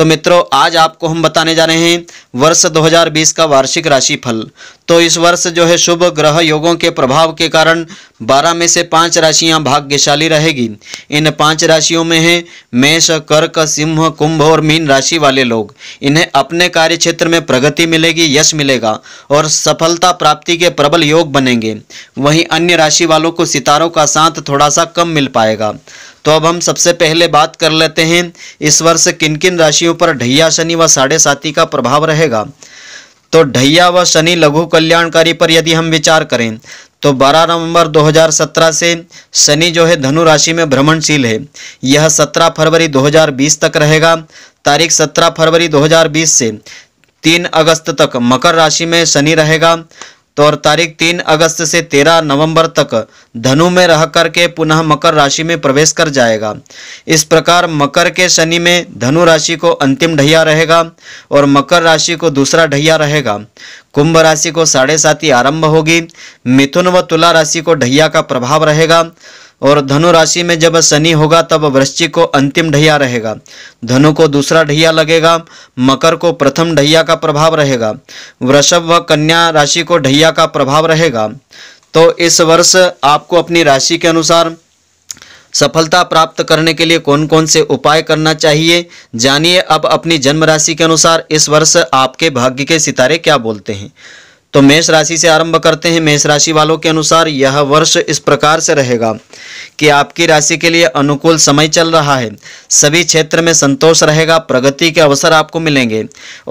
तो मित्रों आज आपको हम बताने जा रहे हैं वर्ष 2020 का वार्षिक राशिफल तो इस वर्ष जो है शुभ ग्रह योगों के प्रभाव के कारण 12 में से पांच राशियां भाग्यशाली रहेगी इन पांच राशियों में है मेष कर्क सिंह कुंभ और मीन राशि वाले लोग इन्हें अपने कार्य क्षेत्र में प्रगति मिलेगी यश मिलेगा और सफलता प्राप्ति के प्रबल योग बनेंगे वहीं अन्य राशि वालों को सितारों का साथ थोड़ा सा कम मिल पाएगा तो अब हम सबसे पहले बात कर लेते हैं इस वर्ष किन किन राशियों पर ढैया शनि व साढ़े साथी का प्रभाव रहेगा तो ढैया व शनि लघु कल्याणकारी पर यदि हम विचार करें तो 12 नवंबर 2017 से शनि जो है धनु राशि में भ्रमणशील है यह 17 फरवरी 2020 तक रहेगा तारीख 17 फरवरी 2020 से 3 अगस्त तक मकर राशि में शनि रहेगा तो और तारीख तीन अगस्त से तेरह नवंबर तक धनु में रह कर के पुनः मकर राशि में प्रवेश कर जाएगा इस प्रकार मकर के शनि में धनु राशि को अंतिम ढैया रहेगा और मकर राशि को दूसरा ढैया रहेगा कुंभ राशि को साढ़े साथी आरंभ होगी मिथुन व तुला राशि को ढैया का प्रभाव रहेगा और धनु राशि में जब शनि होगा तब वृश्चिक को अंतिम ढैया रहेगा धनु को दूसरा ढैया लगेगा मकर को प्रथम ढैया का प्रभाव रहेगा वृषभ व कन्या राशि को ढैया का प्रभाव रहेगा तो इस वर्ष आपको अपनी राशि के अनुसार सफलता प्राप्त करने के लिए कौन कौन से उपाय करना चाहिए जानिए अब अपनी जन्म राशि के अनुसार इस वर्ष आपके भाग्य के सितारे क्या बोलते हैं तो मेष राशि से आरंभ करते हैं मेष राशि वालों के अनुसार यह वर्ष इस प्रकार से रहेगा कि आपकी राशि के लिए अनुकूल समय चल रहा है सभी क्षेत्र में संतोष रहेगा प्रगति के अवसर आपको मिलेंगे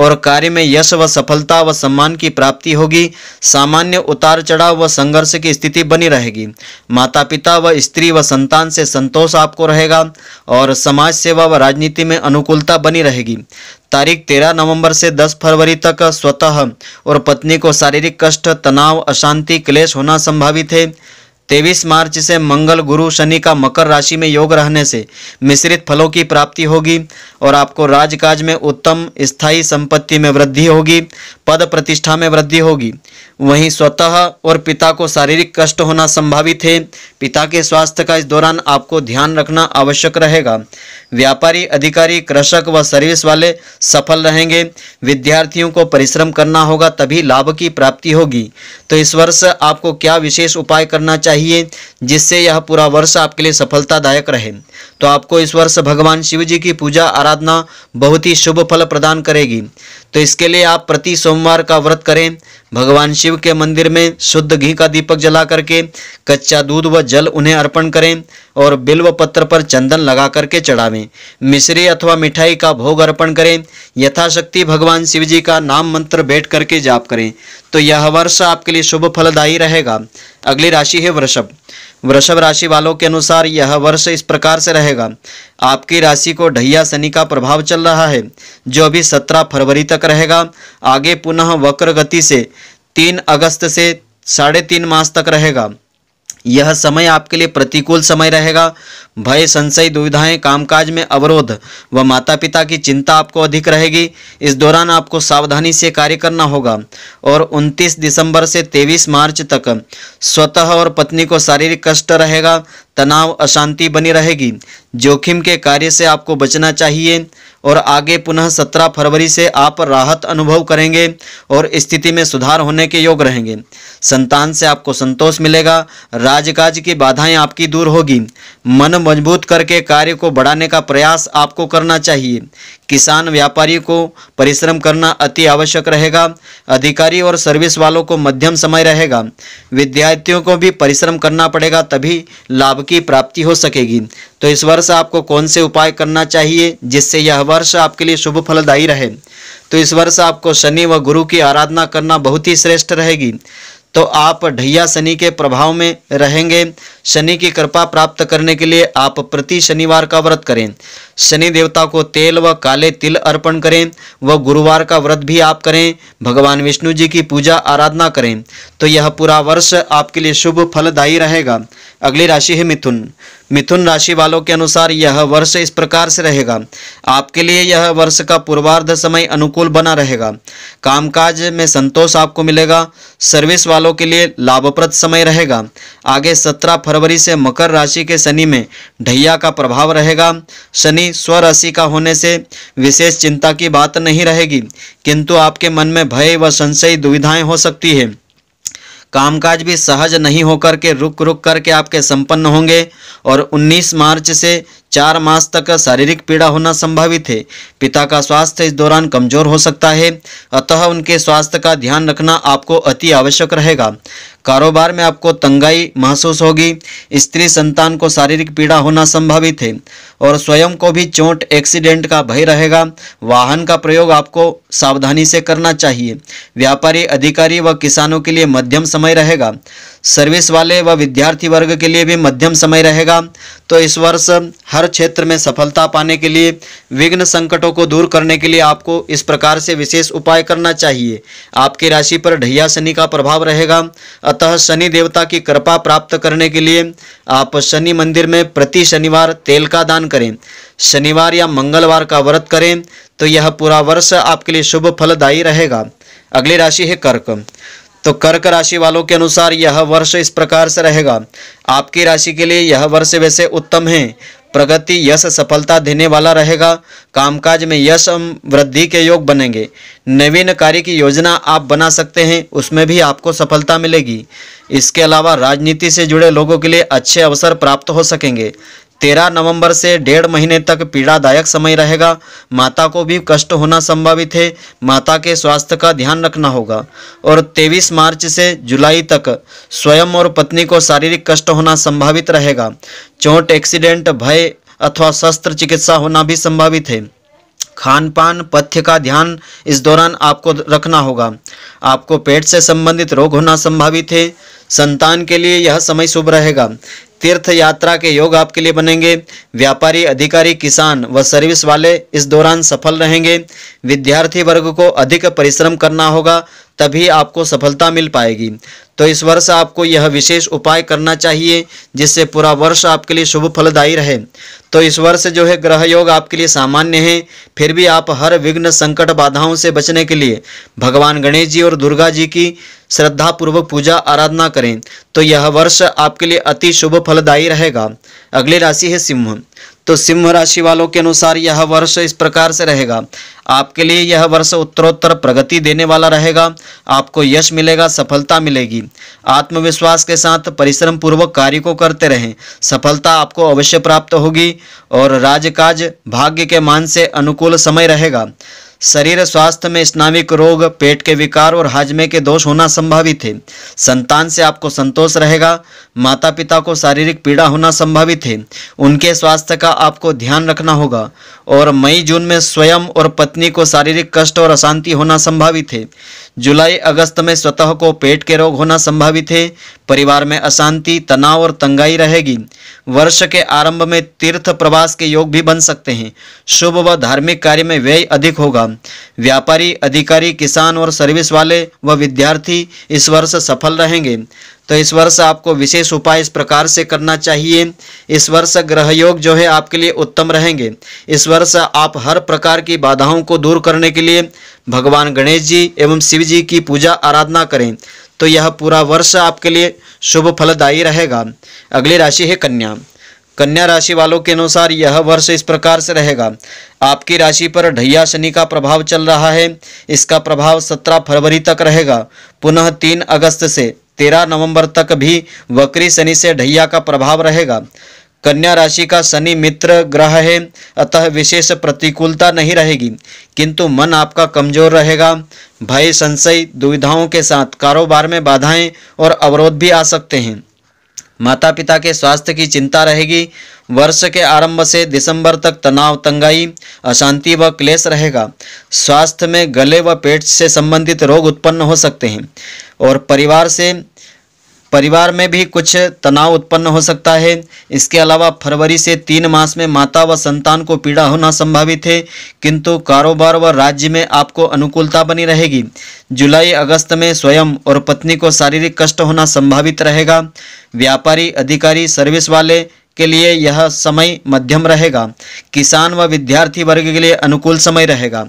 और कार्य में यश व सफलता व सम्मान की प्राप्ति होगी सामान्य उतार चढ़ाव व संघर्ष की स्थिति बनी रहेगी माता पिता व स्त्री व संतान से संतोष आपको रहेगा और समाज सेवा व राजनीति में अनुकूलता बनी रहेगी तारीख 13 नवंबर से 10 फरवरी तक स्वतः और पत्नी को शारीरिक कष्ट तनाव अशांति क्लेश होना संभावित है तेईस मार्च से मंगल गुरु शनि का मकर राशि में योग रहने से मिश्रित फलों की प्राप्ति होगी और आपको राजकाज में उत्तम स्थायी संपत्ति में वृद्धि होगी पद प्रतिष्ठा में वृद्धि होगी वहीं स्वतः और पिता को शारीरिक कष्ट होना संभावित है पिता के स्वास्थ्य का इस दौरान आपको ध्यान रखना आवश्यक रहेगा व्यापारी अधिकारी कृषक व सर्विस वाले सफल रहेंगे विद्यार्थियों को परिश्रम करना होगा तभी लाभ की प्राप्ति होगी तो इस वर्ष आपको क्या विशेष उपाय करना चाहिए चाहिए जिससे यह पूरा वर्ष आपके लिए सफलतादायक रहे तो आपको इस वर्ष भगवान शिव जी की पूजा आराधना बहुत ही शुभ फल प्रदान करेगी तो इसके लिए आप प्रति सोमवार का व्रत करें भगवान शिव के मंदिर में शुद्ध घी का दीपक जला करके कच्चा दूध व जल उन्हें अर्पण करें और बिल्व पत्र पर चंदन लगा करके चढ़ावें मिश्री अथवा मिठाई का भोग अर्पण करें यथाशक्ति भगवान शिव जी का नाम मंत्र बैठ करके जाप करें तो यह वर्ष आपके लिए शुभ फलदायी रहेगा अगली राशि है वृषभ वृषभ राशि वालों के अनुसार यह वर्ष इस प्रकार से रहेगा आपकी राशि को ढैया शनि का प्रभाव चल रहा है जो अभी सत्रह फरवरी तक रहेगा आगे पुनः वक्र गति से तीन अगस्त से साढ़े तीन मास तक रहेगा यह समय आपके लिए प्रतिकूल समय रहेगा भय संशय दुविधाएं कामकाज में अवरोध व माता पिता की चिंता आपको अधिक रहेगी इस दौरान आपको सावधानी से कार्य करना होगा और 29 दिसंबर से 23 मार्च तक स्वतः और पत्नी को शारीरिक कष्ट रहेगा तनाव अशांति बनी रहेगी जोखिम के कार्य से आपको बचना चाहिए और आगे पुनः 17 फरवरी से आप राहत अनुभव करेंगे और स्थिति में सुधार होने के योग रहेंगे संतान से आपको संतोष मिलेगा राजकाज की बाधाएं आपकी दूर होगी मन मजबूत करके कार्य को बढ़ाने का प्रयास आपको करना चाहिए किसान व्यापारी को परिश्रम करना अति आवश्यक रहेगा अधिकारी और सर्विस वालों को मध्यम समय रहेगा विद्यार्थियों को भी परिश्रम करना पड़ेगा तभी लाभ की प्राप्ति हो सकेगी तो इस वर्ष आपको कौन से उपाय करना चाहिए जिससे यह वर्ष आपके लिए शुभ फलदायी रहे तो इस वर्ष आपको शनि व गुरु की आराधना करना बहुत ही श्रेष्ठ रहेगी तो आप ढैया शनि के प्रभाव में रहेंगे शनि की कृपा प्राप्त करने के लिए आप प्रति शनिवार का व्रत करें शनि देवता को तेल व काले तिल अर्पण करें व गुरुवार का व्रत भी आप करें भगवान विष्णु जी की पूजा आराधना करें तो यह पूरा वर्ष आपके लिए शुभ फलदायी रहेगा अगली राशि है मिथुन मिथुन राशि वालों के अनुसार यह वर्ष इस प्रकार से रहेगा आपके लिए यह वर्ष का पूर्वार्ध समय अनुकूल बना रहेगा कामकाज में संतोष आपको मिलेगा सर्विस वालों के लिए लाभप्रद समय रहेगा आगे सत्रह फरवरी फरवरी से मकर राशि के शनि में ढैया का प्रभाव रहेगा शनि स्व राशि का होने से विशेष चिंता की बात नहीं रहेगी किंतु आपके मन में भय व संशय दुविधाएं हो सकती है कामकाज भी सहज नहीं होकर के रुक रुक करके आपके संपन्न होंगे और 19 मार्च से चार मास तक शारीरिक पीड़ा होना संभावित है पिता का स्वास्थ्य इस दौरान कमजोर हो सकता है अतः उनके स्वास्थ्य का ध्यान रखना आपको अति आवश्यक रहेगा कारोबार में आपको तंगाई महसूस होगी स्त्री संतान को शारीरिक पीड़ा होना संभावित है और स्वयं को भी चोट एक्सीडेंट का भय रहेगा वाहन का प्रयोग आपको सावधानी से करना चाहिए व्यापारी अधिकारी व किसानों के लिए मध्यम समय रहेगा सर्विस वाले व विद्यार्थी वर्ग के लिए भी मध्यम समय रहेगा तो इस वर्ष हर क्षेत्र में सफलता पाने के लिए विघ्न संकटों को दूर करने के लिए आपको इस प्रकार से विशेष उपाय करना चाहिए आपकी राशि पर ढैया शनि का प्रभाव रहेगा अतः शनि देवता की कृपा प्राप्त करने के लिए आप शनि मंदिर में प्रति शनिवार तेल का दान करें शनिवार या मंगलवार का व्रत करें तो यह पूरा वर्ष आपके लिए शुभ फलदायी रहेगा अगली राशि है कर्क तो कर्क राशि वालों के अनुसार यह वर्ष इस प्रकार से रहेगा आपकी राशि के लिए यह वर्ष वैसे उत्तम है प्रगति यश सफलता देने वाला रहेगा कामकाज में यश वृद्धि के योग बनेंगे नवीन कार्य की योजना आप बना सकते हैं उसमें भी आपको सफलता मिलेगी इसके अलावा राजनीति से जुड़े लोगों के लिए अच्छे अवसर प्राप्त हो सकेंगे तेरह नवंबर से डेढ़ महीने तक पीड़ादायक समय रहेगा माता को भी कष्ट होना संभावित है माता के स्वास्थ्य का ध्यान रखना होगा और तेईस मार्च से जुलाई तक स्वयं और पत्नी को शारीरिक कष्ट होना संभावित रहेगा चोट एक्सीडेंट भय अथवा शस्त्र चिकित्सा होना भी संभावित है खान पान पथ्य का ध्यान इस दौरान आपको रखना होगा आपको पेट से संबंधित रोग होना संभावित है संतान के लिए यह समय शुभ रहेगा तीर्थ यात्रा के योग आपके लिए बनेंगे व्यापारी अधिकारी किसान व सर्विस वाले इस दौरान सफल रहेंगे विद्यार्थी वर्ग को अधिक परिश्रम करना होगा तभी आपको सफलता मिल पाएगी तो इस वर्ष आपको यह विशेष उपाय करना चाहिए जिससे पूरा वर्ष आपके लिए शुभ फलदायी रहे तो इस वर्ष जो है ग्रह योग आपके लिए सामान्य है फिर भी आप हर विघ्न संकट बाधाओं से बचने के लिए भगवान गणेश जी और दुर्गा जी की श्रद्धापूर्वक पूजा आराधना करें तो यह वर्ष आपके लिए अति शुभ फलदायी रहेगा अगली राशि है सिंह तो सिंह राशि वालों के अनुसार यह वर्ष इस प्रकार से रहेगा आपके लिए यह वर्ष उत्तरोत्तर प्रगति देने वाला रहेगा आपको यश मिलेगा सफलता मिलेगी आत्मविश्वास के साथ परिश्रम पूर्वक कार्य को करते रहें सफलता आपको अवश्य प्राप्त होगी और राजकाज भाग्य के मान से अनुकूल समय रहेगा शरीर स्वास्थ्य में स्नाविक रोग पेट के विकार और हाजमे के दोष होना संभावित है संतान से आपको संतोष रहेगा माता पिता को शारीरिक पीड़ा होना संभावित है उनके स्वास्थ्य का आपको ध्यान रखना होगा और मई जून में स्वयं और पत्नी को शारीरिक कष्ट और अशांति होना संभावित है जुलाई अगस्त में स्वतः को पेट के रोग होना संभावित है परिवार में अशांति तनाव और तंगाई रहेगी वर्ष के आरंभ में तीर्थ प्रवास के योग भी बन सकते हैं शुभ व धार्मिक कार्य में व्यय अधिक होगा व्यापारी अधिकारी किसान और सर्विस वाले व वा विद्यार्थी इस वर्ष सफल रहेंगे तो इस वर्ष आपको विशेष उपाय इस प्रकार से करना चाहिए इस वर्ष ग्रह योग जो है आपके लिए उत्तम रहेंगे इस वर्ष आप हर प्रकार की बाधाओं को दूर करने के लिए भगवान गणेश जी एवं शिव जी की पूजा आराधना करें तो यह पूरा वर्ष आपके लिए शुभ फलदायी रहेगा अगली राशि है कन्या कन्या राशि वालों के अनुसार यह वर्ष इस प्रकार से रहेगा आपकी राशि पर ढैया शनि का प्रभाव चल रहा है इसका प्रभाव 17 फरवरी तक रहेगा पुनः 3 अगस्त से 13 नवंबर तक भी वक्री शनि से ढैया का प्रभाव रहेगा कन्या राशि का शनि मित्र ग्रह है अतः विशेष प्रतिकूलता नहीं रहेगी किंतु मन आपका कमजोर रहेगा भय संशय दुविधाओं के साथ कारोबार में बाधाएं और अवरोध भी आ सकते हैं माता पिता के स्वास्थ्य की चिंता रहेगी वर्ष के आरंभ से दिसंबर तक तनाव तंगाई अशांति व क्लेश रहेगा स्वास्थ्य में गले व पेट से संबंधित रोग उत्पन्न हो सकते हैं और परिवार से परिवार में भी कुछ तनाव उत्पन्न हो सकता है इसके अलावा फरवरी से तीन मास में माता व संतान को पीड़ा होना संभावित है किंतु कारोबार व राज्य में आपको अनुकूलता बनी रहेगी जुलाई अगस्त में स्वयं और पत्नी को शारीरिक कष्ट होना संभावित रहेगा व्यापारी अधिकारी सर्विस वाले के लिए यह समय मध्यम रहेगा किसान व विद्यार्थी वर्ग के लिए अनुकूल समय रहेगा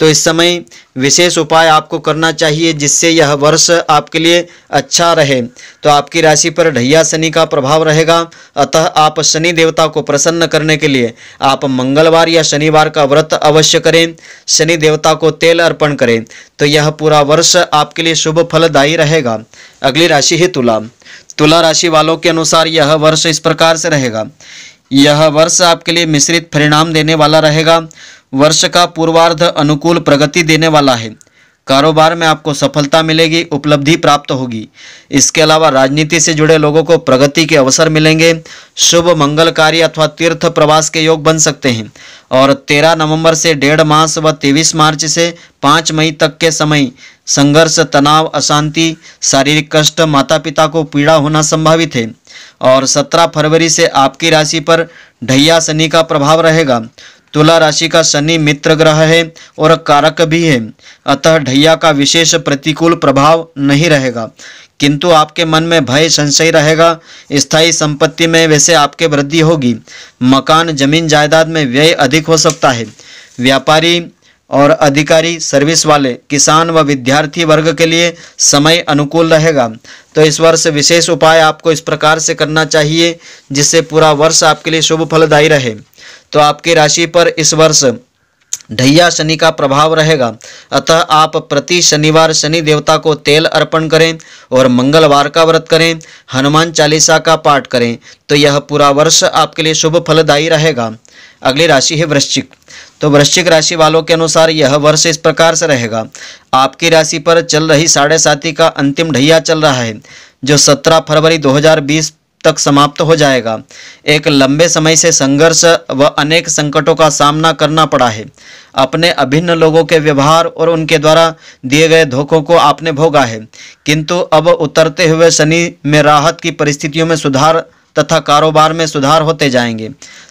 तो इस समय विशेष उपाय आपको करना चाहिए जिससे यह वर्ष आपके लिए अच्छा रहे तो आपकी राशि पर ढैया शनि का प्रभाव रहेगा अतः आप शनि देवता को प्रसन्न करने के लिए आप मंगलवार या शनिवार का व्रत अवश्य करें शनि देवता को तेल अर्पण करें तो यह पूरा वर्ष आपके लिए शुभ फलदायी रहेगा अगली राशि है तुला तुला राशि वालों के अनुसार यह वर्ष इस प्रकार से रहेगा यह वर्ष आपके लिए मिश्रित परिणाम देने वाला रहेगा वर्ष का पूर्वार्ध अनुकूल प्रगति देने वाला है कारोबार में आपको सफलता मिलेगी उपलब्धि प्राप्त होगी इसके अलावा राजनीति से जुड़े लोगों को प्रगति के अवसर मिलेंगे शुभ मंगल कार्य अथवा तीर्थ प्रवास के योग बन सकते हैं और 13 नवंबर से डेढ़ मास व 23 मार्च से 5 मई तक के समय संघर्ष तनाव अशांति शारीरिक कष्ट माता पिता को पीड़ा होना संभावित है और 17 फरवरी से आपकी राशि पर ढैया शनि का प्रभाव रहेगा तुला राशि का शनि मित्र ग्रह है और कारक भी है अतः ढैया का विशेष प्रतिकूल प्रभाव नहीं रहेगा किंतु आपके मन में भय संशय रहेगा स्थायी संपत्ति में वैसे आपके वृद्धि होगी मकान जमीन जायदाद में व्यय अधिक हो सकता है व्यापारी और अधिकारी सर्विस वाले किसान व विद्यार्थी वर्ग के लिए समय अनुकूल रहेगा तो इस वर्ष विशेष उपाय आपको इस प्रकार से करना चाहिए जिससे पूरा वर्ष आपके लिए शुभ फलदायी रहे तो आपकी राशि पर इस वर्ष ढैया शनि का प्रभाव रहेगा अतः आप प्रति शनिवार शनि देवता को तेल अर्पण करें और मंगलवार का व्रत करें हनुमान चालीसा का पाठ करें तो यह पूरा वर्ष आपके लिए शुभ फलदायी रहेगा अगली राशि है वृश्चिक तो वृश्चिक राशि वालों के अनुसार यह वर्ष इस प्रकार से रहेगा आपकी राशि पर चल रही साढ़े साथी का अंतिम ढैया चल रहा है जो 17 फरवरी 2020 तक समाप्त हो जाएगा एक लंबे समय से संघर्ष व अनेक संकटों का सामना करना पड़ा है अपने अभिन्न लोगों के व्यवहार और उनके द्वारा दिए गए धोखों को आपने भोगा है किंतु अब उतरते हुए शनि में राहत की परिस्थितियों में सुधार तथा कारोबार में सुधार होते जाएंगे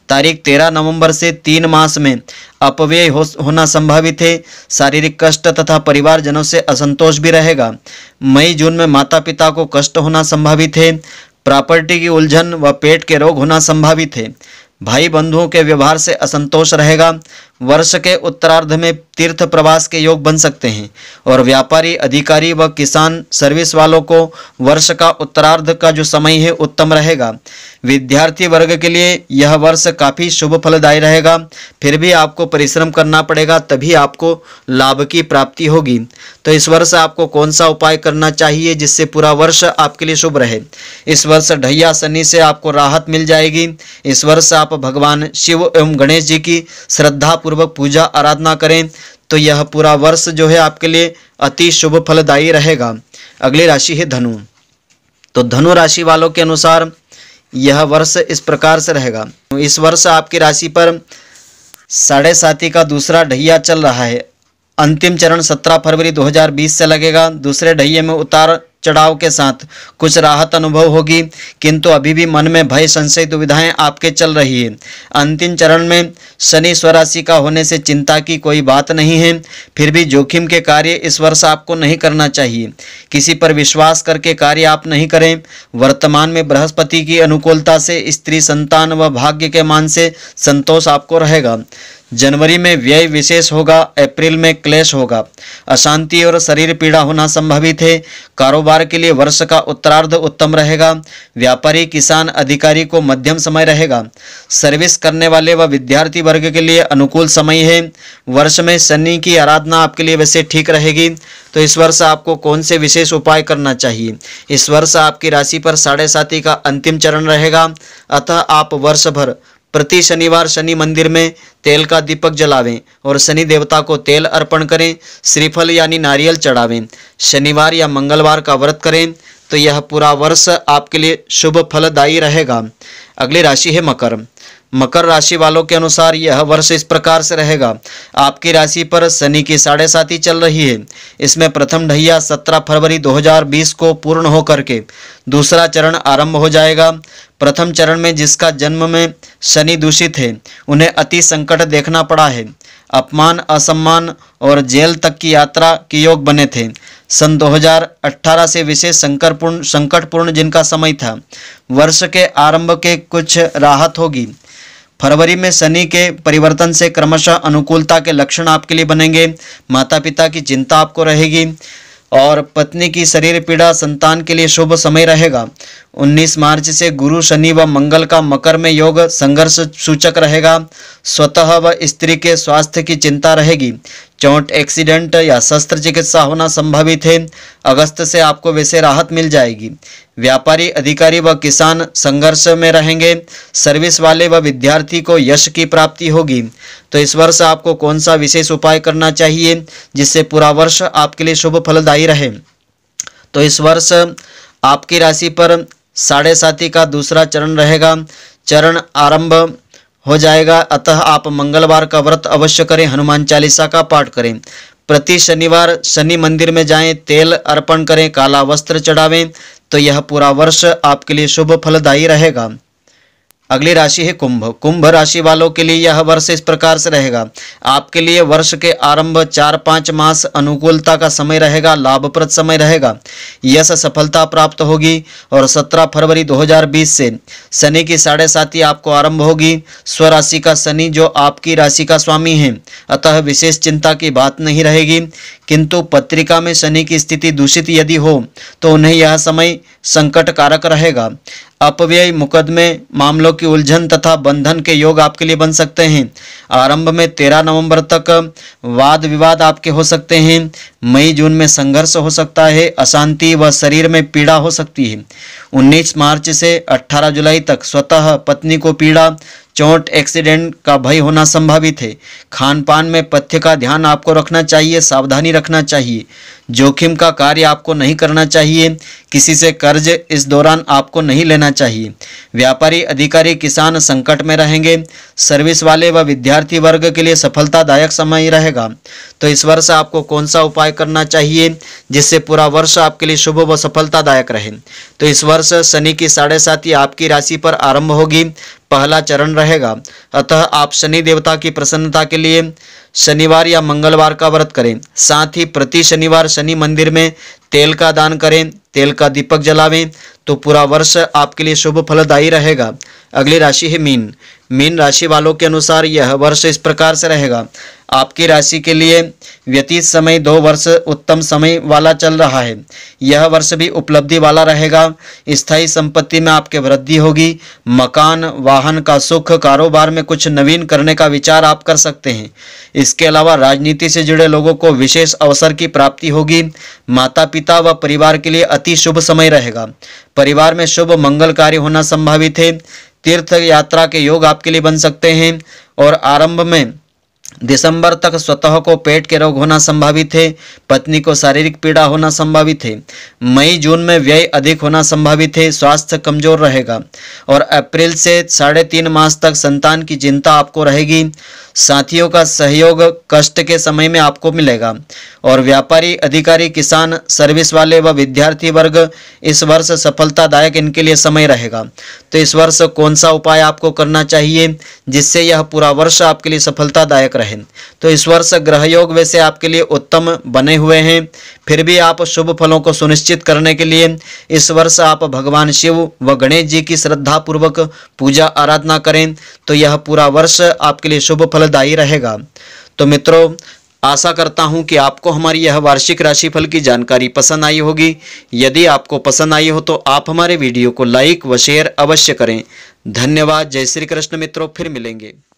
तारीख तेरह नवंबर से तीन मास में अपव्यय हो, होना संभावित है शारीरिक कष्ट तथा परिवारजनों से असंतोष भी रहेगा मई जून में माता पिता को कष्ट होना संभावित है प्रॉपर्टी की उलझन व पेट के रोग होना संभावित है भाई बंधुओं के व्यवहार से असंतोष रहेगा वर्ष के उत्तरार्ध में तीर्थ प्रवास के योग बन सकते हैं और व्यापारी अधिकारी व किसान सर्विस वालों को वर्ष का उत्तरार्ध का जो समय है उत्तम रहेगा विद्यार्थी वर्ग के लिए यह वर्ष काफ़ी शुभ फलदायी रहेगा फिर भी आपको परिश्रम करना पड़ेगा तभी आपको लाभ की प्राप्ति होगी तो इस वर्ष आपको कौन सा उपाय करना चाहिए जिससे पूरा वर्ष आपके लिए शुभ रहे इस वर्ष ढैया शनि से आपको राहत मिल जाएगी इस वर्ष आप आप भगवान शिव एवं गणेश जी की श्रद्धा पूर्वक पूजा आराधना करें तो यह पूरा वर्ष जो है आपके लिए अति शुभ फलदायी रहेगा अगली राशि है धनु तो धनु राशि वालों के अनुसार यह वर्ष इस प्रकार से रहेगा इस वर्ष आपकी राशि पर साढ़े साथी का दूसरा ढैया चल रहा है अंतिम चरण 17 फरवरी 2020 से लगेगा दूसरे ढहिए में उतार चढ़ाव के साथ कुछ राहत अनुभव होगी किंतु अभी भी मन में भय संशय दुविधाएं आपके चल रही है अंतिम चरण में शनि स्वराशि का होने से चिंता की कोई बात नहीं है फिर भी जोखिम के कार्य इस वर्ष आपको नहीं करना चाहिए किसी पर विश्वास करके कार्य आप नहीं करें वर्तमान में बृहस्पति की अनुकूलता से स्त्री संतान व भाग्य के मान से संतोष आपको रहेगा जनवरी में व्यय विशेष होगा अप्रैल में क्लेश होगा अशांति और शरीर पीड़ा होना संभवित है कारोबार के लिए वर्ष का उत्तरार्ध उत्तम रहेगा व्यापारी किसान अधिकारी को मध्यम समय रहेगा सर्विस करने वाले व वा विद्यार्थी वर्ग के लिए अनुकूल समय है वर्ष में शनि की आराधना आपके लिए वैसे ठीक रहेगी तो इस वर्ष आपको कौन से विशेष उपाय करना चाहिए इस वर्ष आपकी राशि पर साढ़े साथी का अंतिम चरण रहेगा अतः आप वर्ष भर प्रति शनिवार शनि मंदिर में तेल का दीपक जलावें और शनि देवता को तेल अर्पण करें श्रीफल यानी नारियल चढ़ावें शनिवार या मंगलवार का व्रत करें तो यह पूरा वर्ष आपके लिए शुभ फलदायी रहेगा अगली राशि है मकर मकर राशि वालों के अनुसार यह वर्ष इस प्रकार से रहेगा आपकी राशि पर शनि की साढ़े साथी चल रही है इसमें प्रथम ढैया 17 फरवरी 2020 को पूर्ण होकर के दूसरा चरण आरंभ हो जाएगा प्रथम चरण में जिसका जन्म में शनि दूषित है उन्हें अति संकट देखना पड़ा है अपमान असम्मान और जेल तक की यात्रा के योग बने थे सन 2018 से विशेष संकटपूर्ण संकटपूर्ण जिनका समय था वर्ष के आरंभ के कुछ राहत होगी फरवरी में शनि के परिवर्तन से क्रमशः अनुकूलता के लक्षण आपके लिए बनेंगे माता पिता की चिंता आपको रहेगी और पत्नी की शरीर पीड़ा संतान के लिए शुभ समय रहेगा 19 मार्च से गुरु शनि व मंगल का मकर में योग संघर्ष सूचक रहेगा स्वतः व स्त्री के स्वास्थ्य की चिंता रहेगी चोट एक्सीडेंट या शस्त्र चिकित्सा होना संभावित है अगस्त से आपको वैसे राहत मिल जाएगी व्यापारी अधिकारी व किसान संघर्ष में रहेंगे सर्विस वाले व वा विद्यार्थी को यश की प्राप्ति होगी तो इस वर्ष आपको कौन सा विशेष उपाय करना चाहिए जिससे पूरा वर्ष आपके लिए शुभ फलदायी रहे तो इस वर्ष आपकी राशि पर साढ़े साथी का दूसरा चरण रहेगा चरण आरंभ हो जाएगा अतः आप मंगलवार का व्रत अवश्य करें हनुमान चालीसा का पाठ करें प्रति शनिवार शनि मंदिर में जाएं तेल अर्पण करें काला वस्त्र चढ़ावें तो यह पूरा वर्ष आपके लिए शुभ फलदायी रहेगा अगली राशि है कुंभ कुंभ राशि वालों के लिए यह वर्ष इस प्रकार से रहेगा आपके लिए वर्ष के आरंभ चार पाँच मास अनुकूलता का समय रहेगा लाभप्रद समय रहेगा यश सफलता प्राप्त होगी और 17 फरवरी 2020 से शनि की साढ़े साथी आपको आरंभ होगी स्वराशि का शनि जो आपकी राशि का स्वामी है अतः विशेष चिंता की बात नहीं रहेगी किंतु पत्रिका में शनि की स्थिति दूषित यदि हो तो उन्हें यह समय संकट कारक रहेगा अपव्यय मुकदमे मामलों की उलझन तथा बंधन के योग आपके लिए बन सकते हैं आरंभ में तेरह नवंबर तक वाद विवाद आपके हो सकते हैं मई जून में संघर्ष हो सकता है अशांति व शरीर में पीड़ा हो सकती है उन्नीस मार्च से अट्ठारह जुलाई तक स्वतः पत्नी को पीड़ा चोट एक्सीडेंट का भय होना संभावित है खान पान में पथ्य का ध्यान आपको रखना चाहिए सावधानी रखना चाहिए जोखिम का कार्य आपको नहीं करना चाहिए किसी से कर्ज इस दौरान आपको नहीं लेना चाहिए व्यापारी अधिकारी किसान संकट में रहेंगे सर्विस वाले व वा विद्यार्थी वर्ग के लिए सफलतादायक समय रहेगा तो इस वर्ष आपको कौन सा उपाय करना चाहिए जिससे पूरा वर्ष आपके लिए शुभ व सफलतादायक रहे तो इस वर्ष शनि की साढ़े आपकी राशि पर आरंभ होगी पहला चरण रहेगा अतः आप शनि देवता की प्रसन्नता के लिए शनिवार या मंगलवार का व्रत करें साथ ही प्रति शनिवार शनि मंदिर में तेल का दान करें तेल का दीपक जलावें तो पूरा वर्ष आपके लिए शुभ फलदायी रहेगा अगली राशि है मीन मीन राशि वालों के अनुसार यह वर्ष इस प्रकार से रहेगा आपकी राशि के लिए व्यतीत समय दो वर्ष उत्तम समय वाला चल रहा है यह वर्ष भी उपलब्धि वाला रहेगा स्थायी संपत्ति में आपके वृद्धि होगी मकान वाहन का सुख कारोबार में कुछ नवीन करने का विचार आप कर सकते हैं इसके अलावा राजनीति से जुड़े लोगों को विशेष अवसर की प्राप्ति होगी माता पिता व परिवार के लिए अति शुभ समय रहेगा परिवार में शुभ मंगल कार्य होना संभावित है तीर्थ यात्रा के योग आपके लिए बन सकते हैं और आरंभ में दिसंबर तक स्वतः को पेट के रोग होना संभावित है पत्नी को शारीरिक पीड़ा होना संभावित है मई जून में व्यय अधिक होना संभावित है स्वास्थ्य कमजोर रहेगा और अप्रैल से साढ़े तीन मास तक संतान की चिंता आपको रहेगी साथियों का सहयोग कष्ट के समय में आपको मिलेगा और व्यापारी अधिकारी किसान सर्विस वाले व वा विद्यार्थी वर्ग इस वर्ष सफलतादायक इनके लिए समय रहेगा तो इस वर्ष कौन सा उपाय आपको करना चाहिए जिससे यह पूरा वर्ष आपके लिए सफलतादायक रहे तो इस वर्ष ग्रह योग वैसे आपके लिए उत्तम बने हुए हैं फिर भी आप शुभ फलों को सुनिश्चित करने के लिए इस वर्ष आप भगवान शिव व गणेश जी की श्रद्धापूर्वक पूजा आराधना करें तो यह पूरा वर्ष आपके लिए शुभ फलदायी रहेगा तो मित्रों आशा करता हूं कि आपको हमारी यह वार्षिक राशिफल की जानकारी पसंद आई होगी यदि आपको पसंद आई हो तो आप हमारे वीडियो को लाइक व शेयर अवश्य करें धन्यवाद जय श्री कृष्ण मित्रों फिर मिलेंगे